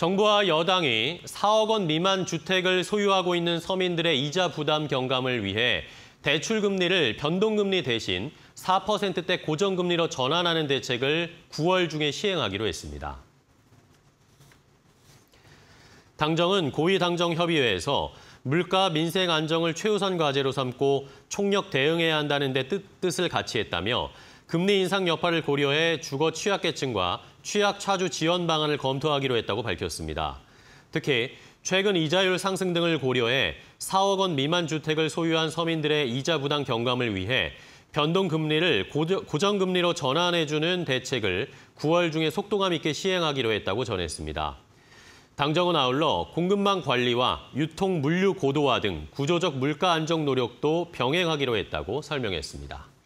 정부와 여당이 4억 원 미만 주택을 소유하고 있는 서민들의 이자 부담 경감을 위해 대출 금리를 변동금리 대신 4%대 고정금리로 전환하는 대책을 9월 중에 시행하기로 했습니다. 당정은 고위당정협의회에서 물가 민생 안정을 최우선 과제로 삼고 총력 대응해야 한다는 데 뜻, 뜻을 같이 했다며 금리 인상 여파를 고려해 주거 취약계층과 취약 차주 지원 방안을 검토하기로 했다고 밝혔습니다. 특히 최근 이자율 상승 등을 고려해 4억 원 미만 주택을 소유한 서민들의 이자 부담 경감을 위해 변동금리를 고정금리로 전환해주는 대책을 9월 중에 속도감 있게 시행하기로 했다고 전했습니다. 당정은 아울러 공급망 관리와 유통 물류 고도화 등 구조적 물가 안정 노력도 병행하기로 했다고 설명했습니다.